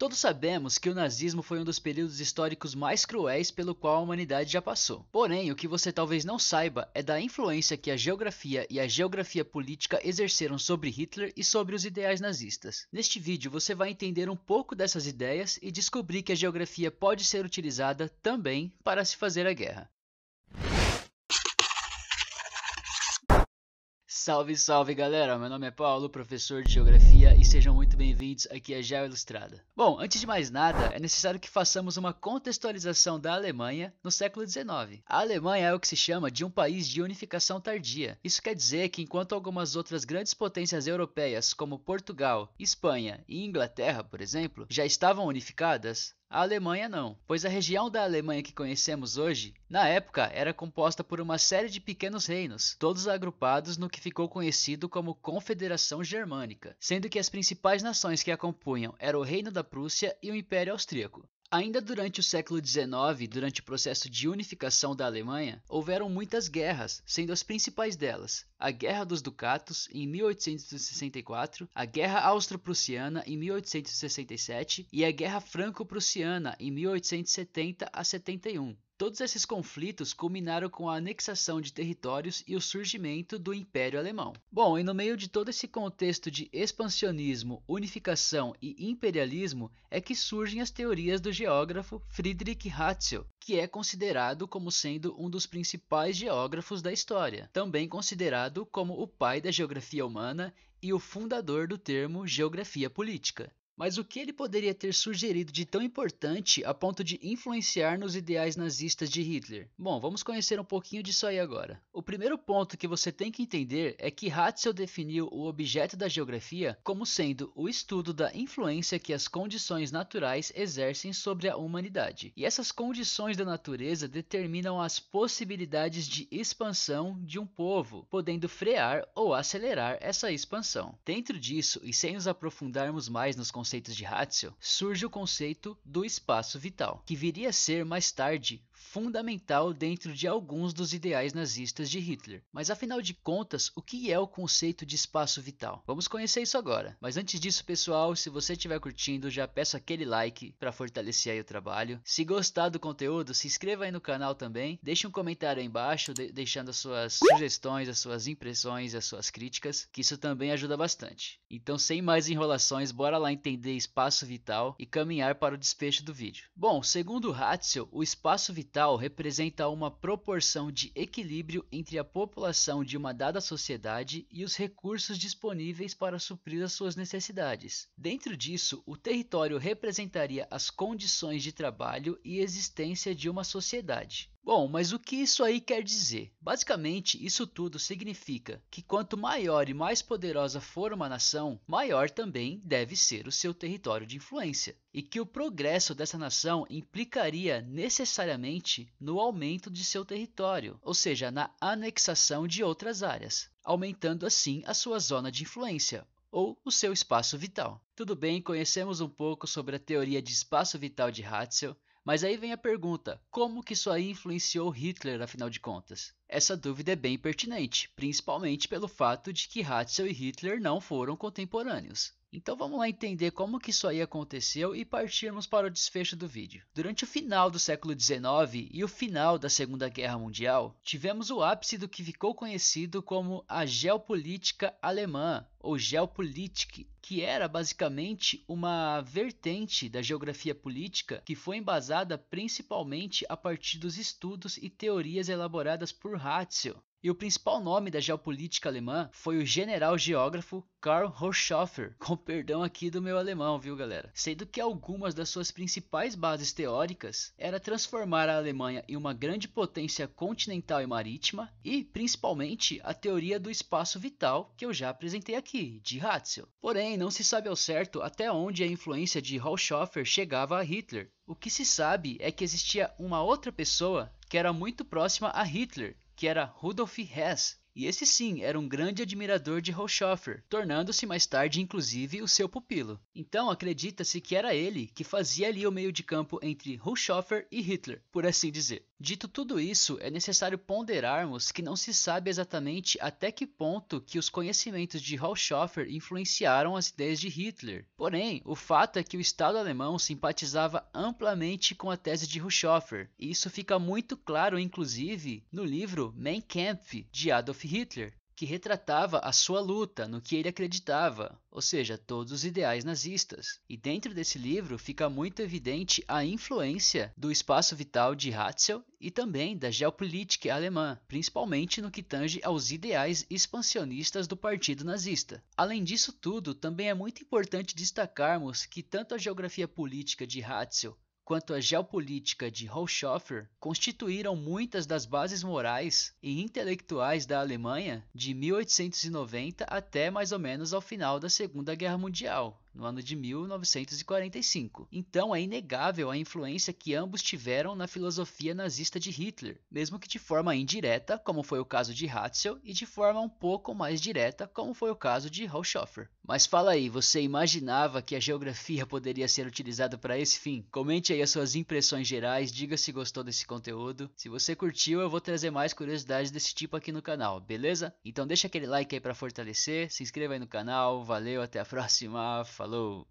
Todos sabemos que o nazismo foi um dos períodos históricos mais cruéis pelo qual a humanidade já passou. Porém, o que você talvez não saiba é da influência que a geografia e a geografia política exerceram sobre Hitler e sobre os ideais nazistas. Neste vídeo, você vai entender um pouco dessas ideias e descobrir que a geografia pode ser utilizada também para se fazer a guerra. Salve, salve galera! Meu nome é Paulo, professor de Geografia e sejam muito bem-vindos aqui à Geo Ilustrada. Bom, antes de mais nada, é necessário que façamos uma contextualização da Alemanha no século XIX. A Alemanha é o que se chama de um país de unificação tardia. Isso quer dizer que enquanto algumas outras grandes potências europeias, como Portugal, Espanha e Inglaterra, por exemplo, já estavam unificadas, a Alemanha não, pois a região da Alemanha que conhecemos hoje, na época, era composta por uma série de pequenos reinos, todos agrupados no que ficou conhecido como Confederação Germânica, sendo que as principais nações que a compunham eram o Reino da Prússia e o Império Austríaco. Ainda durante o século XIX, durante o processo de unificação da Alemanha, houveram muitas guerras, sendo as principais delas a Guerra dos Ducatos em 1864, a Guerra Austro-Prussiana em 1867 e a Guerra Franco-Prussiana em 1870 a 71. Todos esses conflitos culminaram com a anexação de territórios e o surgimento do Império Alemão. Bom, e no meio de todo esse contexto de expansionismo, unificação e imperialismo é que surgem as teorias do geógrafo Friedrich Hatzel, que é considerado como sendo um dos principais geógrafos da história, também considerado como o pai da geografia humana e o fundador do termo geografia política. Mas o que ele poderia ter sugerido de tão importante a ponto de influenciar nos ideais nazistas de Hitler? Bom, vamos conhecer um pouquinho disso aí agora. O primeiro ponto que você tem que entender é que Hatzel definiu o objeto da geografia como sendo o estudo da influência que as condições naturais exercem sobre a humanidade. E essas condições da natureza determinam as possibilidades de expansão de um povo, podendo frear ou acelerar essa expansão. Dentro disso, e sem nos aprofundarmos mais nos conceitos conceitos de Ratzel, surge o conceito do espaço vital, que viria a ser mais tarde fundamental dentro de alguns dos ideais nazistas de Hitler. Mas afinal de contas, o que é o conceito de espaço vital? Vamos conhecer isso agora. Mas antes disso, pessoal, se você estiver curtindo, já peço aquele like para fortalecer aí o trabalho. Se gostar do conteúdo, se inscreva aí no canal também, deixe um comentário aí embaixo de deixando as suas sugestões, as suas impressões, as suas críticas, que isso também ajuda bastante. Então, sem mais enrolações, bora lá entender espaço vital e caminhar para o desfecho do vídeo. Bom, segundo Ratzel, o espaço vital capital representa uma proporção de equilíbrio entre a população de uma dada sociedade e os recursos disponíveis para suprir as suas necessidades. Dentro disso, o território representaria as condições de trabalho e existência de uma sociedade. Bom, mas o que isso aí quer dizer? Basicamente, isso tudo significa que quanto maior e mais poderosa for uma nação, maior também deve ser o seu território de influência, e que o progresso dessa nação implicaria necessariamente no aumento de seu território, ou seja, na anexação de outras áreas, aumentando assim a sua zona de influência, ou o seu espaço vital. Tudo bem, conhecemos um pouco sobre a teoria de espaço vital de Hatzel, mas aí vem a pergunta: como que isso aí influenciou Hitler, afinal de contas? Essa dúvida é bem pertinente, principalmente pelo fato de que Hatzel e Hitler não foram contemporâneos. Então vamos lá entender como que isso aí aconteceu e partirmos para o desfecho do vídeo. Durante o final do século XIX e o final da Segunda Guerra Mundial, tivemos o ápice do que ficou conhecido como a geopolítica alemã, ou Geopolitik, que era basicamente uma vertente da geografia política que foi embasada principalmente a partir dos estudos e teorias elaboradas por Ratio. E o principal nome da geopolítica alemã foi o general geógrafo Karl Hochschaffer, com perdão aqui do meu alemão, viu galera? Sendo que algumas das suas principais bases teóricas era transformar a Alemanha em uma grande potência continental e marítima e, principalmente, a teoria do espaço vital que eu já apresentei aqui, de Ratzel. Porém, não se sabe ao certo até onde a influência de Hochschaffer chegava a Hitler. O que se sabe é que existia uma outra pessoa que era muito próxima a Hitler, que era Rudolf Hess, e esse sim era um grande admirador de Hochhofer, tornando-se mais tarde inclusive o seu pupilo. Então acredita-se que era ele que fazia ali o meio de campo entre Hochhofer e Hitler, por assim dizer. Dito tudo isso, é necessário ponderarmos que não se sabe exatamente até que ponto que os conhecimentos de Haushofer influenciaram as ideias de Hitler. Porém, o fato é que o Estado alemão simpatizava amplamente com a tese de Haushofer, e isso fica muito claro, inclusive, no livro Mein Kampf de Adolf Hitler, que retratava a sua luta no que ele acreditava, ou seja, todos os ideais nazistas. E dentro desse livro fica muito evidente a influência do espaço vital de Hatzel e também da geopolítica alemã, principalmente no que tange aos ideais expansionistas do Partido Nazista. Além disso tudo, também é muito importante destacarmos que tanto a geografia política de Hatzel quanto a geopolítica de Hochschäfer constituíram muitas das bases morais e intelectuais da Alemanha de 1890 até mais ou menos ao final da Segunda Guerra Mundial, no ano de 1945. Então é inegável a influência que ambos tiveram na filosofia nazista de Hitler, mesmo que de forma indireta, como foi o caso de Hatzel, e de forma um pouco mais direta, como foi o caso de Haushofer. Mas fala aí, você imaginava que a geografia poderia ser utilizada para esse fim? Comente aí as suas impressões gerais, diga se gostou desse conteúdo. Se você curtiu, eu vou trazer mais curiosidades desse tipo aqui no canal, beleza? Então deixa aquele like aí para fortalecer, se inscreva aí no canal, valeu, até a próxima, falou! hello